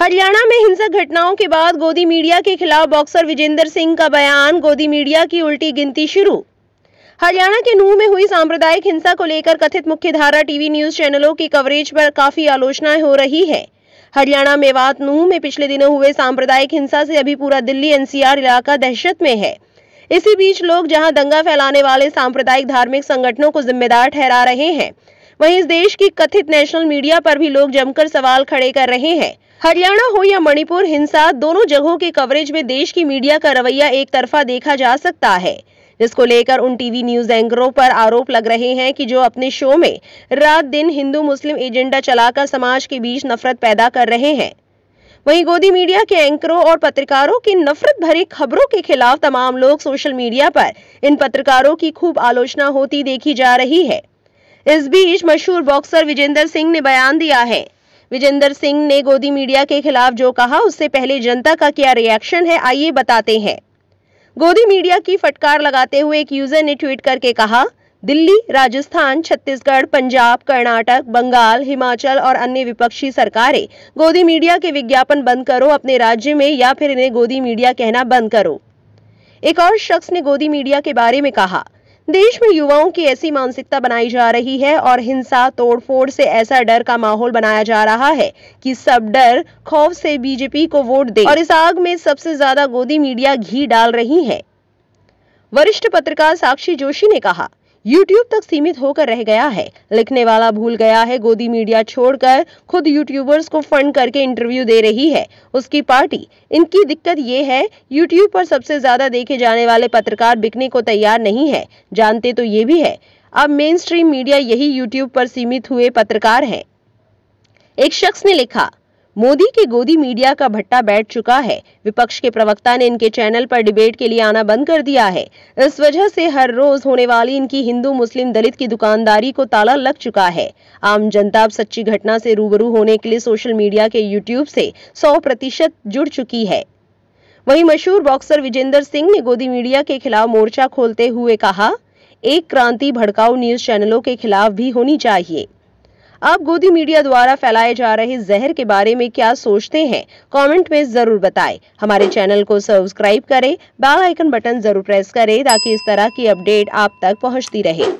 हरियाणा में हिंसक घटनाओं के बाद गोदी मीडिया के खिलाफ बॉक्सर विजेंद्र सिंह का बयान गोदी मीडिया की उल्टी गिनती शुरू हरियाणा के नूह में हुई सांप्रदायिक हिंसा को लेकर कथित मुख्यधारा टीवी न्यूज चैनलों की कवरेज पर काफी आलोचनाएं हो रही है हरियाणा मेवात नूह में पिछले दिनों हुए सांप्रदायिक हिंसा से अभी पूरा दिल्ली एनसीआर इलाका दहशत में है इसी बीच लोग जहां दंगा फैलाने वाले सांप्रदायिक धार्मिक संगठनों को जिम्मेदार ठहरा रहे हैं वहीं इस देश की कथित नेशनल मीडिया पर भी लोग जमकर सवाल खड़े कर रहे हैं हरियाणा हो या मणिपुर हिंसा दोनों जगहों के कवरेज में देश की मीडिया का रवैया एक तरफा देखा जा सकता है जिसको लेकर उन टीवी न्यूज एंकरों पर आरोप लग रहे हैं कि जो अपने शो में रात दिन हिंदू मुस्लिम एजेंडा चलाकर समाज के बीच नफरत पैदा कर रहे हैं वहीं गोदी मीडिया के एंकरों और पत्रकारों की नफरत भरी खबरों के खिलाफ तमाम लोग सोशल मीडिया पर इन पत्रकारों की खूब आलोचना होती देखी जा रही है इस बीच मशहूर बॉक्सर विजेंदर सिंह ने बयान दिया है विजेंदर सिंह ने गोदी मीडिया के खिलाफ जो कहा उससे पहले जनता का क्या रिएक्शन है आइए बताते हैं गोदी मीडिया की फटकार लगाते हुए एक यूजर ने ट्वीट करके कहा दिल्ली राजस्थान छत्तीसगढ़ पंजाब कर्नाटक बंगाल हिमाचल और अन्य विपक्षी सरकारें गोदी मीडिया के विज्ञापन बंद करो अपने राज्य में या फिर इन्हें गोदी मीडिया कहना बंद करो एक और शख्स ने गोदी मीडिया के बारे में कहा देश में युवाओं की ऐसी मानसिकता बनाई जा रही है और हिंसा तोड़फोड़ से ऐसा डर का माहौल बनाया जा रहा है कि सब डर खौफ से बीजेपी को वोट दे और इस आग में सबसे ज्यादा गोदी मीडिया घी डाल रही है वरिष्ठ पत्रकार साक्षी जोशी ने कहा यूट्यूब तक सीमित होकर रह गया है लिखने वाला भूल गया है गोदी मीडिया छोड़कर खुद यूट्यूबर्स को फंड करके इंटरव्यू दे रही है उसकी पार्टी इनकी दिक्कत ये है यूट्यूब पर सबसे ज्यादा देखे जाने वाले पत्रकार बिकने को तैयार नहीं है जानते तो ये भी है अब मेन स्ट्रीम मीडिया यही यूट्यूब पर सीमित हुए पत्रकार है एक शख्स ने लिखा मोदी के गोदी मीडिया का भट्टा बैठ चुका है विपक्ष के प्रवक्ता ने इनके चैनल पर डिबेट के लिए आना बंद कर दिया है इस वजह से हर रोज होने वाली इनकी हिंदू मुस्लिम दलित की दुकानदारी को ताला लग चुका है आम जनता अब सच्ची घटना से रूबरू होने के लिए सोशल मीडिया के यूट्यूब से सौ प्रतिशत जुड़ चुकी है वही मशहूर बॉक्सर विजेंद्र सिंह ने गोदी मीडिया के खिलाफ मोर्चा खोलते हुए कहा एक क्रांति भड़काऊ न्यूज चैनलों के खिलाफ भी होनी चाहिए आप गोदी मीडिया द्वारा फैलाए जा रहे जहर के बारे में क्या सोचते हैं कमेंट में जरूर बताएं हमारे चैनल को सब्सक्राइब करें बेल आइकन बटन जरूर प्रेस करें ताकि इस तरह की अपडेट आप तक पहुंचती रहे